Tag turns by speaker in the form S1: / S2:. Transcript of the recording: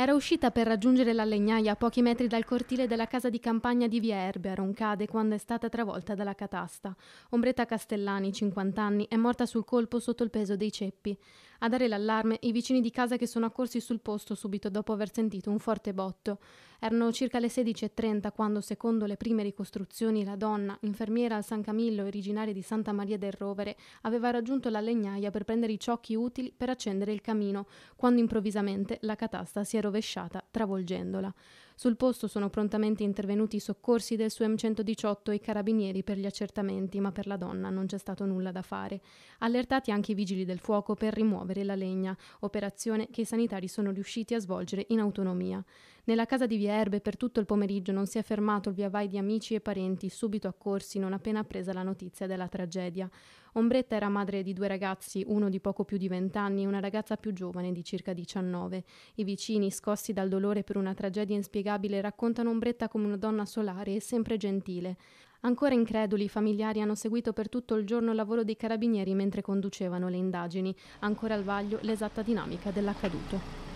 S1: Era uscita per raggiungere la legnaia a pochi metri dal cortile della casa di campagna di Via Erbe a Roncade quando è stata travolta dalla catasta. Ombretta Castellani, 50 anni, è morta sul colpo sotto il peso dei ceppi. A dare l'allarme i vicini di casa che sono accorsi sul posto subito dopo aver sentito un forte botto. Erano circa le 16.30 quando, secondo le prime ricostruzioni, la donna, infermiera al San Camillo originaria di Santa Maria del Rovere, aveva raggiunto la legnaia per prendere i ciocchi utili per accendere il camino, quando improvvisamente la catasta si è rovesciata, travolgendola. Sul posto sono prontamente intervenuti i soccorsi del suo M118 e i carabinieri per gli accertamenti, ma per la donna non c'è stato nulla da fare. Allertati anche i vigili del fuoco per rimuovere la legna, operazione che i sanitari sono riusciti a svolgere in autonomia. Nella casa di Via Erbe per tutto il pomeriggio non si è fermato il via vai di amici e parenti, subito accorsi non appena appresa la notizia della tragedia. Ombretta era madre di due ragazzi, uno di poco più di vent'anni e una ragazza più giovane di circa 19. I vicini, scossi dal dolore per una tragedia inspiegabile, raccontano Ombretta come una donna solare e sempre gentile. Ancora increduli, i familiari hanno seguito per tutto il giorno il lavoro dei carabinieri mentre conducevano le indagini, ancora al vaglio l'esatta dinamica dell'accaduto.